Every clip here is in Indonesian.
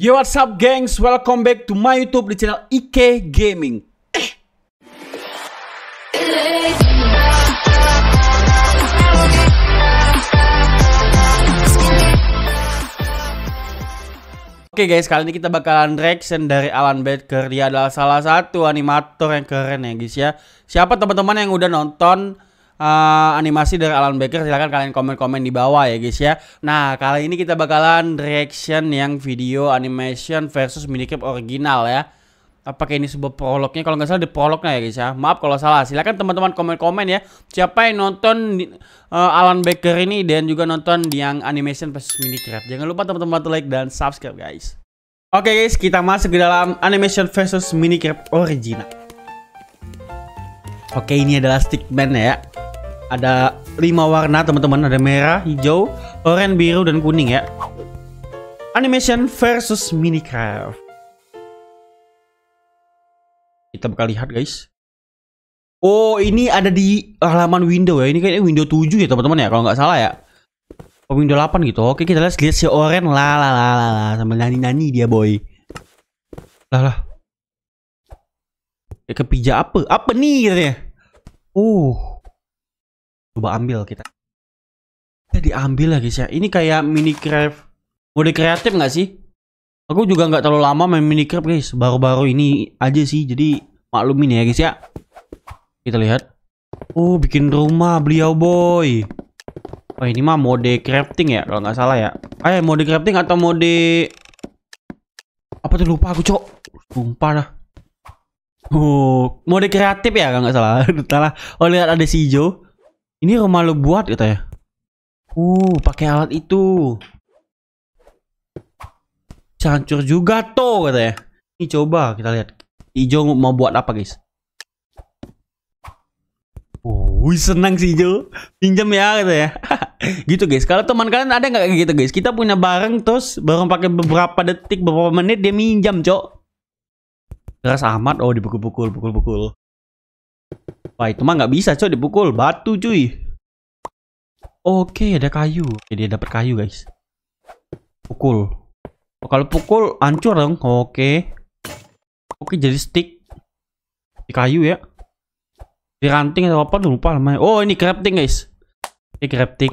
Yo what's up gengs, welcome back to my YouTube di channel IK e Gaming. Oke okay guys, kali ini kita bakalan reaction dari Alan Baker. Dia adalah salah satu animator yang keren ya guys ya. Siapa teman-teman yang udah nonton uh, animasi dari Alan Baker silahkan kalian komen-komen di bawah ya guys ya Nah kali ini kita bakalan reaction yang video animation versus minicap original ya Apakah ini sebuah prolognya? Kalau nggak salah di prolognya ya guys ya. Maaf kalau salah. Silahkan teman-teman komen-komen ya. Siapa yang nonton uh, Alan Baker ini dan juga nonton yang animation versus minicraft. Jangan lupa teman-teman like dan subscribe guys. Oke guys, kita masuk ke dalam animation versus minicraft original. Oke, ini adalah stickman ya ada lima warna teman-teman ada merah hijau oranye biru dan kuning ya animation versus minecraft kita bakal lihat guys oh ini ada di halaman window ya ini kayaknya window 7 ya teman-teman ya kalau nggak salah ya oh, window 8 gitu oke kita lihat lihat si oranye lah lah lah lah sambil nani nani dia boy lah lah ya, kepija apa apa nih katanya uh coba ambil kita kita diambil lagi sih. ya ini kayak mini craft, mode kreatif nggak sih aku juga nggak terlalu lama main mini craft guys baru-baru ini aja sih jadi maklumin ya guys ya kita lihat oh bikin rumah beliau boy Oh ini mah mode crafting ya kalau nggak salah ya. Eh mode crafting atau mode apa tuh lupa aku cok. Sumpah lah. Oh mode kreatif ya kalau nggak salah. Entahlah. Oh lihat ada si hijau. Ini rumah lo buat gitu ya. Uh, pakai alat itu. Cancur juga tuh ya. Ini coba kita lihat. Ijo mau buat apa, guys? Oh, wih senang sih Jo. Pinjam ya gitu ya. gitu guys. Kalau teman kalian ada nggak kayak gitu guys? Kita punya barang terus baru pakai beberapa detik, beberapa menit dia minjam, Cok. Keras amat oh dipukul-pukul, pukul-pukul. Wah itu mah nggak bisa coy dipukul batu cuy. Oke ada kayu. Jadi dapat kayu guys. Pukul. Oh, kalau pukul hancur dong. Oke. Oke jadi stick. Di kayu ya. Di ranting atau apa lupa namanya. Oh ini crafting guys. Ini crafting.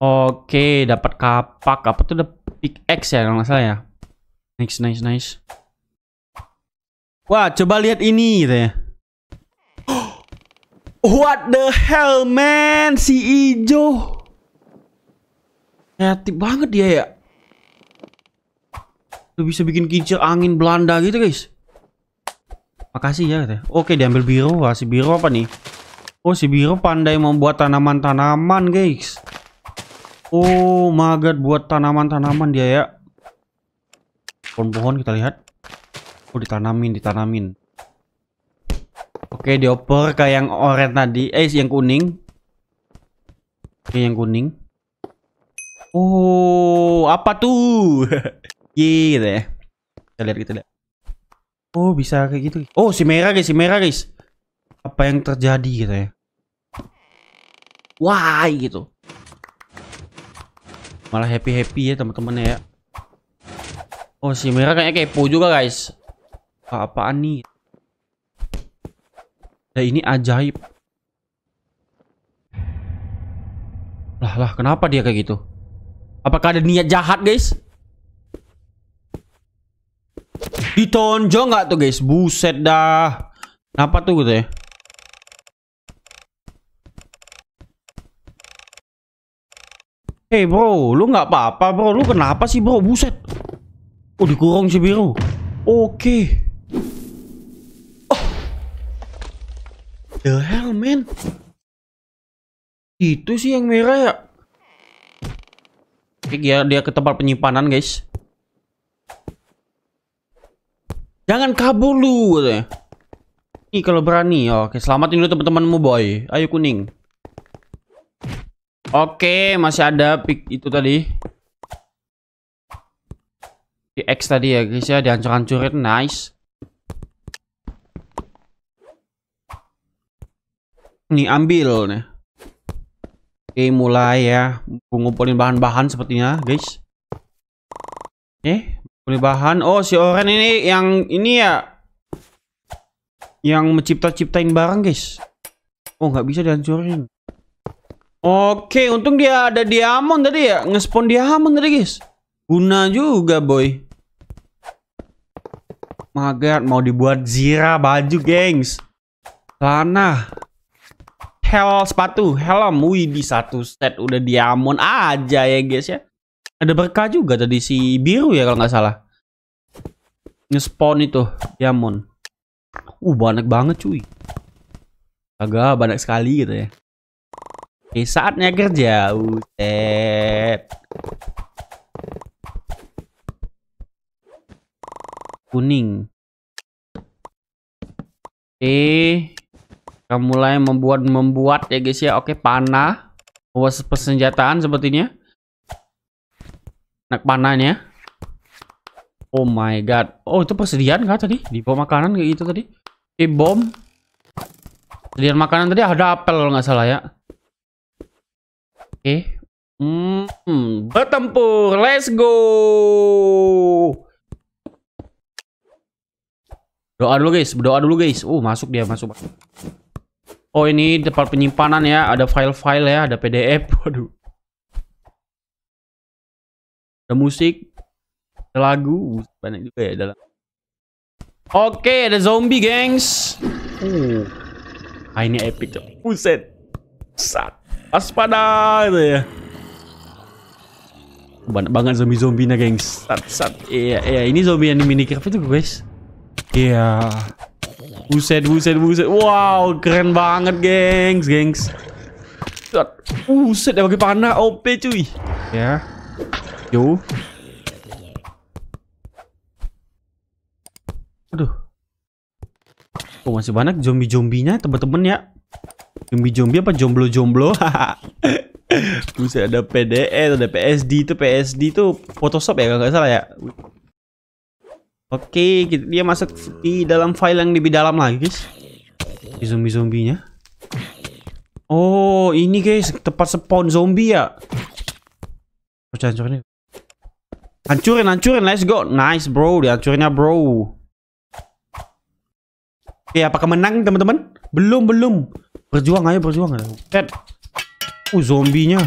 Oke dapat kapak. Apa tuh Ada pickaxe ya kalau nggak salah ya. Nice nice nice. Wah coba lihat ini gitu ya. What the hell man Si Ijo Kreatif banget dia ya Lu bisa bikin kincir angin Belanda gitu guys Makasih ya Oke diambil biru Wah si biru apa nih Oh si biru pandai membuat tanaman-tanaman guys Oh my god Buat tanaman-tanaman dia ya Pohon-pohon kita lihat Oh ditanamin ditanamin Oke, dioper ke yang oranye tadi. Eh, yang kuning. Oke, yang kuning. Oh, apa tuh? gitu ya. Kita lihat, kita lihat. Oh, bisa kayak gitu. Oh, si merah guys, si merah guys. Apa yang terjadi gitu ya? Wah, gitu. Malah happy-happy ya teman-teman ya. Oh, si merah kayaknya kepo juga guys. Apa apaan nih? Ya ini ajaib. Lah lah, kenapa dia kayak gitu? Apakah ada niat jahat, guys? Ditonjol nggak tuh, guys? Buset dah. Kenapa tuh gitu ya? Hey eh, bro, lu nggak apa-apa bro. Lu kenapa sih bro? Buset. Oh dikurung si biru. Oke. Okay. The hell, man? Itu sih yang merah ya? Oke, dia, dia ke tempat penyimpanan, guys. Jangan kabur lu, Ini kalau berani. Oke, selamatin dulu teman-temanmu, boy. Ayo kuning. Oke, masih ada pick itu tadi. Di X tadi ya, guys ya, dihancur-hancurin. Nice. Ini ambil nih. Oke mulai ya. Ngumpulin bahan-bahan sepertinya guys. Eh ngumpulin bahan. Oh si Oren ini yang ini ya. Yang mencipta-ciptain barang guys. Oh nggak bisa dihancurin. Oke untung dia ada diamond tadi ya. Ngespon diamond tadi guys. Guna juga boy. Magat mau dibuat zira baju gengs. Tanah hel sepatu, helm. Wih, di satu set udah diamon aja ya guys ya. Ada berkah juga tadi si biru ya kalau nggak salah. Ngespawn itu diamon Uh, banyak banget cuy. Agak banyak sekali gitu ya. Oke, saatnya kerja. Utet. Kuning. Oke. Kita mulai membuat membuat ya guys ya. Oke, panah. Membuat persenjataan sepertinya. Nak panahnya. Oh my god. Oh, itu persediaan kah tadi? Di bawah makanan kayak gitu tadi. Oke, bom. Persediaan makanan tadi ada apel kalau nggak salah ya. Oke. Hmm, bertempur. Let's go. Doa dulu guys, doa dulu guys. Uh, masuk dia, masuk. Oh ini tempat penyimpanan ya, ada file-file ya, ada PDF. Waduh. Ada musik, ada lagu, uh, banyak juga ya dalam. Oke, ada zombie, gengs. Uh. Ah, ini epic. Buset. Sat. Waspada gitu ya. Banyak banget zombie-zombinya, zombie gengs. Sat, sat. Iya, iya, ini zombie yang di apa tuh guys. Iya. Buset, buset, buset. Wow, keren banget, gengs, gengs. Buset, ya bagi panah OP cuy. Ya. Yo. Aduh. Oh, masih banyak zombie-zombinya, teman-teman ya. Zombie-zombie apa jomblo-jomblo? Buset, ada PDE, ada PSD itu, PSD itu Photoshop ya enggak salah ya. Oke, okay, gitu. dia masuk di dalam file yang lebih dalam lagi, guys. Di zombie-zombinya. Oh, ini guys, tempat spawn zombie ya. Oh, hancurin. Hancurin, hancurin, let's go. Nice, bro. Dihancurinnya, bro. Oke, okay, apakah menang, teman-teman? Belum, belum. Berjuang, ayo berjuang. Set. Uh, zombinya.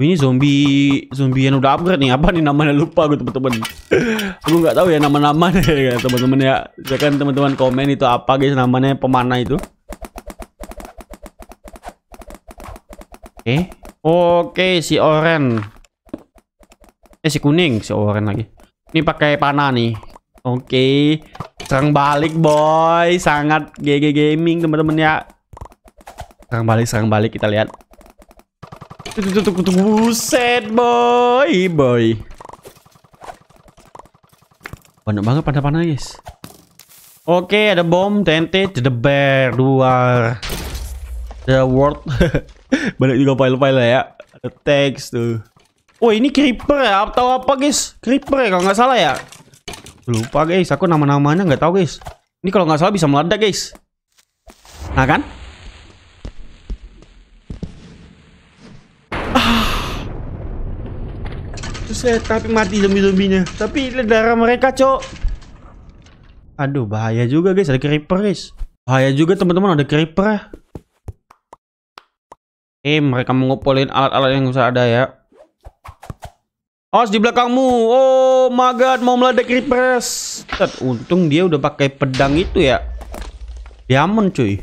Ini zombie zombie yang udah upgrade nih. Apa nih namanya lupa gue teman-teman. Aku nggak tahu ya nama-nama ya, teman-teman ya. Jangan teman-teman komen itu apa guys namanya pemana itu. okay. oke si oren. Eh si kuning, si oren lagi. Ini pakai panah nih. Oke. Okay. Serang balik boy, sangat GG gaming teman-teman ya. Serang balik, serang balik kita lihat. Buset boy boy Banyak banget panah-panah guys Oke ada bom TNT bear Dua The world Banyak juga file-file ya Ada text tuh Oh ini creeper ya atau apa guys Creeper ya kalau nggak salah ya Lupa guys aku nama-namanya nggak tahu guys Ini kalau nggak salah bisa meledak guys Nah kan saya tapi mati zombie-zombinya. Tapi ini darah mereka, Cok. Aduh, bahaya juga, guys. Ada creeper, guys. Bahaya juga, teman-teman. Ada creeper, ya. Eh, mereka mengumpulin alat-alat yang usah ada, ya. Oh di belakangmu. Oh my god, mau meledak creepers. Set, untung dia udah pakai pedang itu ya. Diamond cuy.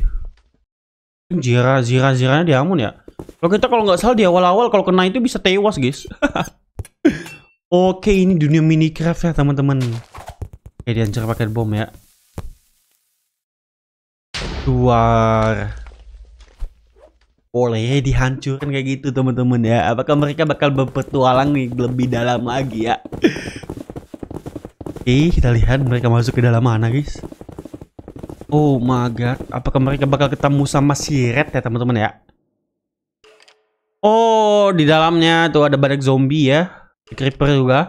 Zira, zira, ziranya diamond ya. Kalau kita kalau nggak salah di awal-awal kalau kena itu bisa tewas guys. Oke, ini dunia Minecraft ya, teman-teman. Oke, eh, dihancur pakai bom ya. Luar. Boleh dihancurkan kayak gitu, teman-teman ya. Apakah mereka bakal berpetualang nih lebih dalam lagi ya? Oke, kita lihat mereka masuk ke dalam mana, guys. Oh my god, apakah mereka bakal ketemu sama si Red ya, teman-teman ya? Oh, di dalamnya tuh ada banyak zombie ya. Creeper juga.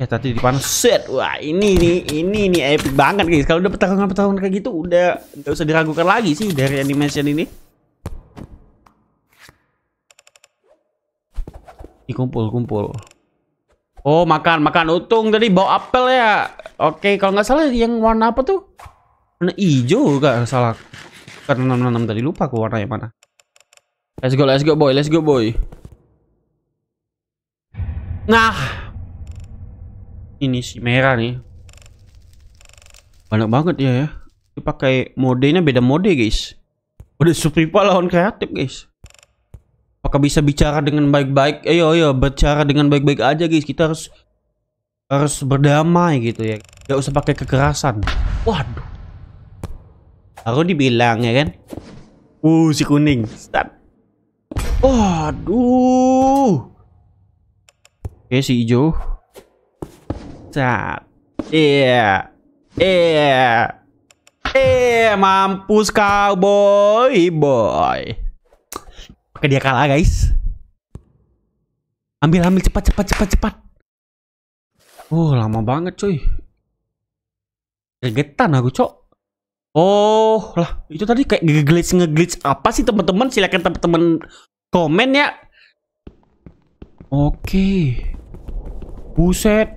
Ya tadi di panas set. Wah, ini nih, ini nih epic banget guys. Kalau udah petarungan-petarungan kayak gitu udah nggak usah diragukan lagi sih dari animation ini. Ini kumpul, kumpul. Oh, makan, makan. Untung tadi bawa apel ya. Oke, kalau nggak salah yang warna apa tuh? Warna hijau nggak salah. Karena 66 tadi lupa ke warnanya mana. Let's go, let's go boy, let's go boy. Nah, ini si merah nih. Banyak banget ya ya. Ini pakai modenya beda mode guys. Udah Supripa lawan kreatif guys. Apakah bisa bicara dengan baik-baik? Ayo eh, ayo bicara dengan baik-baik aja guys. Kita harus harus berdamai gitu ya. Gak usah pakai kekerasan. Waduh. Aku dibilang ya kan. Uh si kuning. Start. Waduh. Oke, si hijau. Cat. Iya. Yeah. Iya. Yeah. Eh, mampus kau boy. boy. Oke, dia kalah, guys. Ambil, ambil cepat, cepat, cepat, cepat. Uh, lama banget, cuy. Gegetan aku, Cok. Oh, lah, itu tadi kayak ngeglitch ngeglitch apa sih, teman-teman? Silakan teman-teman komen ya. Oke. Okay. Buset.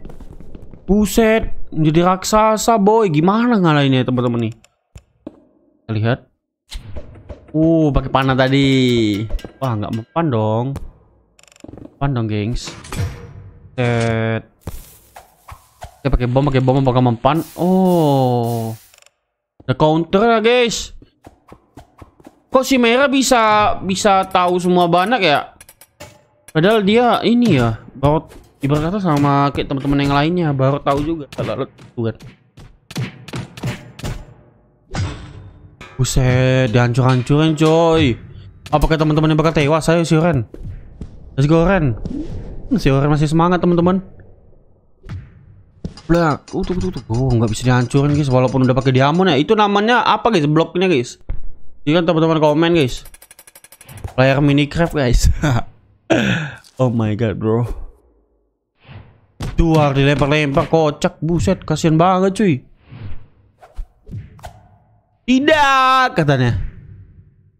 Buset. Menjadi raksasa, boy. Gimana ngalahinnya teman-teman nih? Kita lihat. Uh, pakai panah tadi. Wah, nggak mempan dong. Mempan dong, gengs. Set. Kita pakai bom, pakai bom pakai mempan. Oh. The counter ya, guys. Kok si merah bisa bisa tahu semua banyak ya? Padahal dia ini ya, baru ibaratnya sama kayak teman-teman yang lainnya baru tahu juga kalau buat buset dihancur-hancurin coy apakah teman-teman yang bakal tewas ayo si Oren let's go Oren si Oren masih semangat teman-teman Blak, uh, tuh, tuh, tuh, oh, nggak bisa dihancurin guys, walaupun udah pakai diamond ya. Itu namanya apa guys? Bloknya guys. Iya kan teman-teman komen guys. Player Minecraft guys. oh my god, bro. Duar dilempar-lempar kocak buset kasihan banget cuy. Tidak katanya.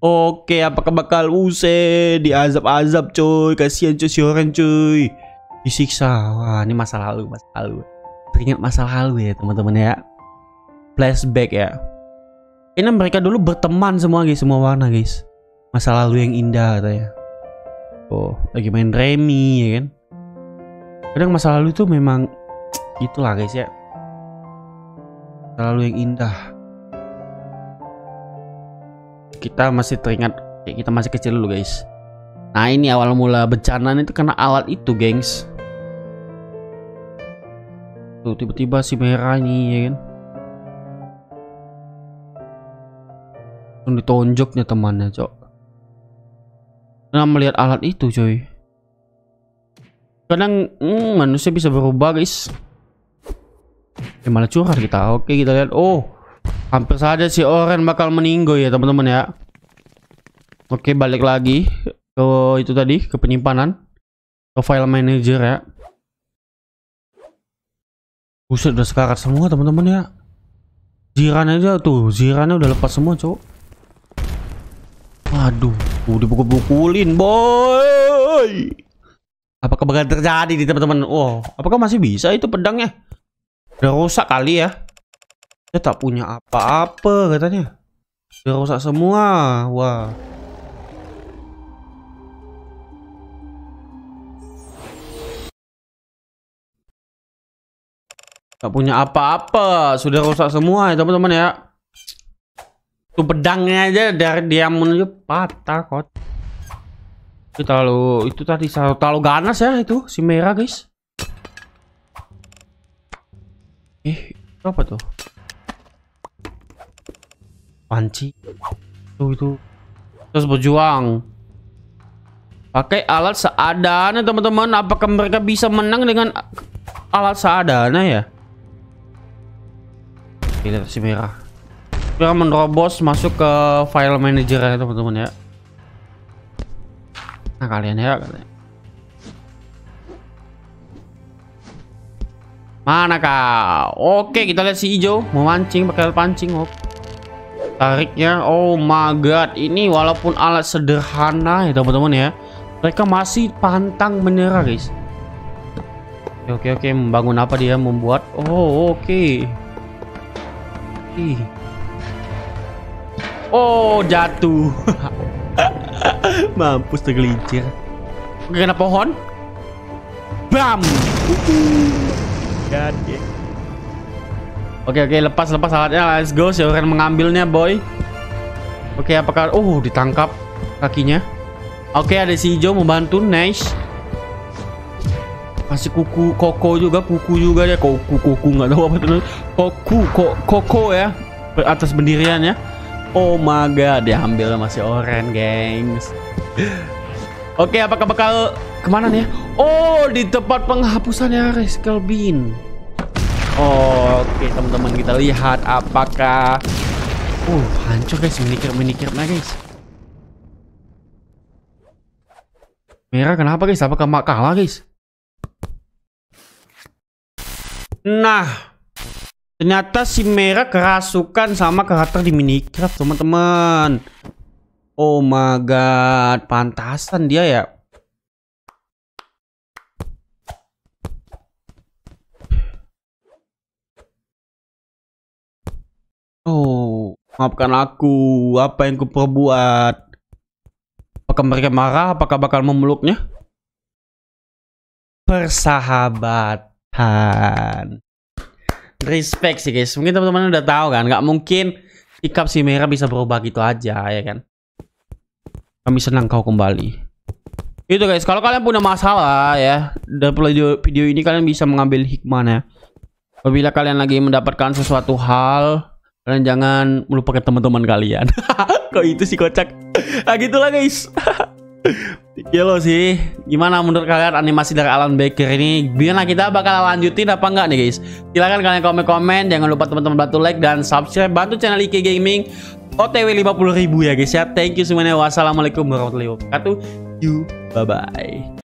Oke, apakah bakal use diazab-azab cuy? Kasihan cuy si orang cuy. Disiksa. Wah, ini masa lalu, masa lalu. Teringat masa lalu ya, teman-teman ya. Flashback ya. Ini mereka dulu berteman semua guys, semua warna guys. Masa lalu yang indah katanya. Oh, lagi main remi ya kan kadang masa lalu itu memang itulah guys ya masa yang indah kita masih teringat kayak kita masih kecil dulu guys nah ini awal mula bencana itu karena alat itu gengs tuh tiba-tiba si merah ini ya kan ditonjoknya temannya cok nah melihat alat itu coy kadang hmm, manusia bisa berubah guys Gimana ya, malah kita oke kita lihat oh hampir saja si Oren bakal meninggo ya teman-teman ya oke balik lagi ke itu tadi ke penyimpanan ke file manager ya buset udah sekarat semua teman-teman ya ziran aja tuh zirannya udah lepas semua cowok aduh udah pukul-pukulin boy Apakah bakal terjadi di teman-teman? Wow, apakah masih bisa itu pedangnya? Udah rusak kali ya? Dia tak punya apa-apa katanya. Udah rusak semua. Wah. Tak punya apa-apa. Sudah rusak semua ya teman-teman ya. Itu pedangnya aja dari dia menunjuk patah kok. Itu terlalu itu tadi terlalu ganas ya itu si merah guys. Eh, itu apa tuh? Panci. Tuh itu. Terus berjuang. Pakai alat seadanya teman-teman. Apakah mereka bisa menang dengan alat seadanya ya? Oke, lihat si merah. Merah menerobos masuk ke file manager ya teman-teman ya nah kalian ya katanya. Mana kak? Oke, kita lihat si hijau memancing pakai pancing. oke Tariknya, oh my god, ini walaupun alat sederhana ya teman-teman ya, mereka masih pantang menyerah guys. Oke oke, membangun apa dia membuat? Oh oke. Ih. Oh jatuh. Mampus tergelincir. Kena pohon. Bam. Gade. Ya. Oke oke lepas lepas alatnya let's go akan mengambilnya boy. Oke okay, apakah oh ditangkap kakinya. Oke ada si Joe membantu nice. Masih kuku koko juga kuku juga ya kuku kuku nggak tahu apa itu. Koku kok koko ya atas pendiriannya. Oh my god, ambil masih oren, gengs. Oke, apakah bakal kemana nih? Ya? Oh, di tempat penghapusannya Rascal Kelvin. Oh, Oke, teman-teman kita lihat apakah uh hancur guys menikir menikir nih guys. Merah kenapa guys? Apakah mak guys? Nah, Ternyata si merah kerasukan sama karakter di Minecraft, teman-teman. Oh my god, pantasan dia ya. Oh, maafkan aku. Apa yang kuperbuat? Apakah mereka marah? Apakah bakal memeluknya? Persahabatan respect sih guys. Mungkin teman-teman udah tahu kan, nggak mungkin sikap si Merah bisa berubah gitu aja ya kan. Kami senang kau kembali. Itu guys, kalau kalian punya masalah ya dari video, video ini kalian bisa mengambil hikmahnya. Apabila kalian lagi mendapatkan sesuatu hal, kalian jangan melupakan teman-teman kalian. Kok itu sih kocak? Nah gitulah guys. Iya lo sih, gimana menurut kalian animasi dari Alan Baker ini? Biarlah kita bakal lanjutin apa enggak nih guys? Silahkan kalian komen-komen, jangan lupa teman-teman bantu like dan subscribe, bantu channel IK Gaming OTW puluh ribu ya guys ya. Thank you semuanya, wassalamualaikum warahmatullahi wabarakatuh. You, bye-bye.